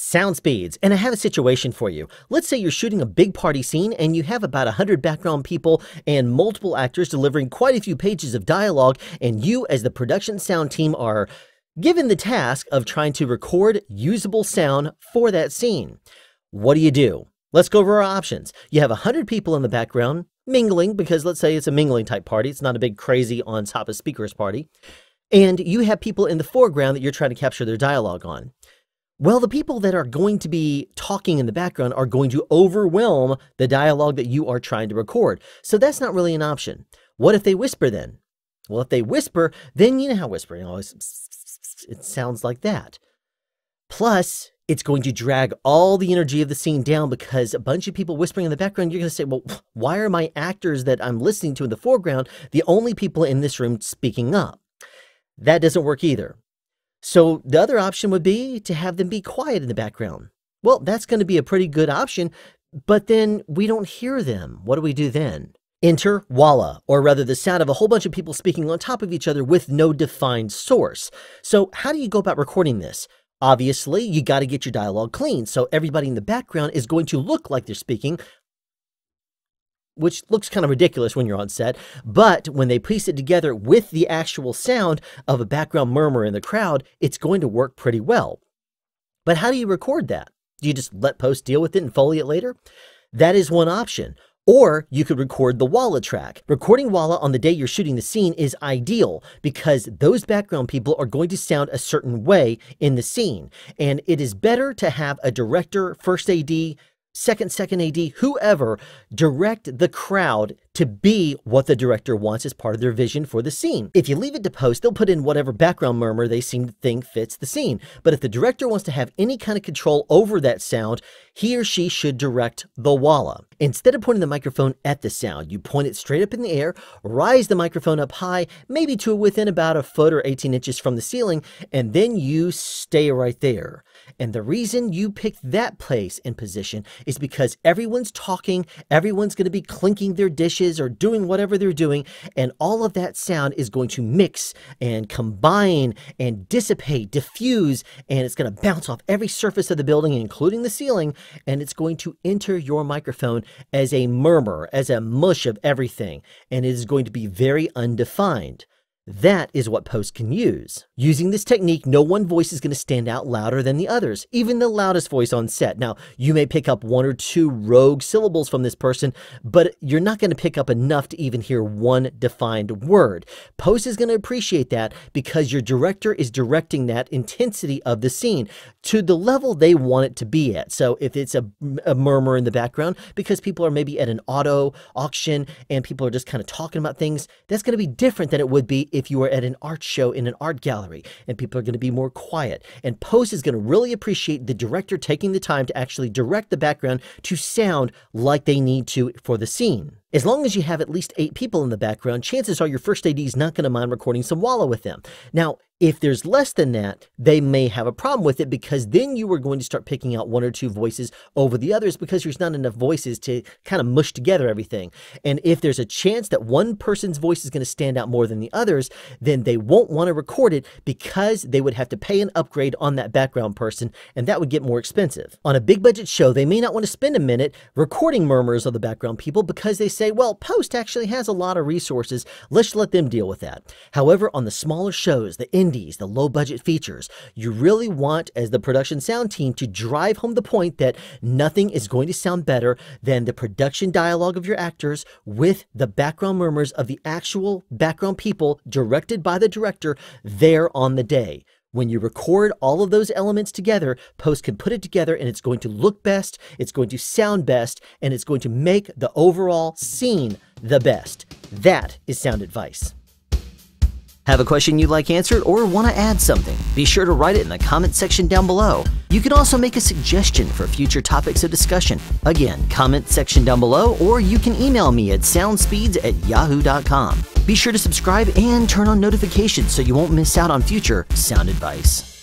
Sound speeds, and I have a situation for you. Let's say you're shooting a big party scene and you have about 100 background people and multiple actors delivering quite a few pages of dialogue, and you as the production sound team are given the task of trying to record usable sound for that scene. What do you do? Let's go over our options. You have 100 people in the background, mingling, because let's say it's a mingling type party, it's not a big crazy on top of speakers party, and you have people in the foreground that you're trying to capture their dialogue on. Well, the people that are going to be talking in the background are going to overwhelm the dialogue that you are trying to record. So that's not really an option. What if they whisper then? Well, if they whisper, then you know how whispering always it sounds like that. Plus, it's going to drag all the energy of the scene down because a bunch of people whispering in the background, you're going to say, well, why are my actors that I'm listening to in the foreground the only people in this room speaking up? That doesn't work either. So the other option would be to have them be quiet in the background. Well, that's going to be a pretty good option, but then we don't hear them. What do we do then? Enter Walla, or rather the sound of a whole bunch of people speaking on top of each other with no defined source. So how do you go about recording this? Obviously, you got to get your dialogue clean, so everybody in the background is going to look like they're speaking, which looks kind of ridiculous when you're on set, but when they piece it together with the actual sound of a background murmur in the crowd, it's going to work pretty well. But how do you record that? Do you just let post deal with it and foley it later? That is one option. Or you could record the Walla track. Recording Walla on the day you're shooting the scene is ideal because those background people are going to sound a certain way in the scene. And it is better to have a director, first AD, second, second AD, whoever, direct the crowd to be what the director wants as part of their vision for the scene. If you leave it to post, they'll put in whatever background murmur they seem to think fits the scene. But if the director wants to have any kind of control over that sound, he or she should direct the walla. Instead of pointing the microphone at the sound, you point it straight up in the air, rise the microphone up high, maybe to within about a foot or 18 inches from the ceiling, and then you stay right there. And the reason you picked that place and position is because everyone's talking, everyone's going to be clinking their dishes or doing whatever they're doing, and all of that sound is going to mix and combine and dissipate, diffuse, and it's going to bounce off every surface of the building, including the ceiling, and it's going to enter your microphone as a murmur, as a mush of everything, and it is going to be very undefined. That is what Post can use. Using this technique, no one voice is going to stand out louder than the others, even the loudest voice on set. Now, you may pick up one or two rogue syllables from this person, but you're not going to pick up enough to even hear one defined word. Post is going to appreciate that because your director is directing that intensity of the scene to the level they want it to be at. So if it's a, a murmur in the background because people are maybe at an auto auction and people are just kind of talking about things, that's going to be different than it would be if you are at an art show in an art gallery and people are going to be more quiet. And Post is going to really appreciate the director taking the time to actually direct the background to sound like they need to for the scene. As long as you have at least eight people in the background, chances are your first AD is not going to mind recording some Walla with them. Now, if there's less than that, they may have a problem with it because then you are going to start picking out one or two voices over the others because there's not enough voices to kind of mush together everything. And if there's a chance that one person's voice is going to stand out more than the others, then they won't want to record it because they would have to pay an upgrade on that background person and that would get more expensive. On a big budget show, they may not want to spend a minute recording murmurs of the background people because they say, well, Post actually has a lot of resources. Let's let them deal with that. However, on the smaller shows, the indies, the low budget features, you really want, as the production sound team, to drive home the point that nothing is going to sound better than the production dialogue of your actors with the background murmurs of the actual background people directed by the director there on the day. When you record all of those elements together, Post can put it together and it's going to look best, it's going to sound best, and it's going to make the overall scene the best. That is sound advice. Have a question you'd like answered or want to add something? Be sure to write it in the comment section down below. You can also make a suggestion for future topics of discussion. Again, comment section down below or you can email me at soundspeeds at yahoo.com. Be sure to subscribe and turn on notifications so you won't miss out on future sound advice.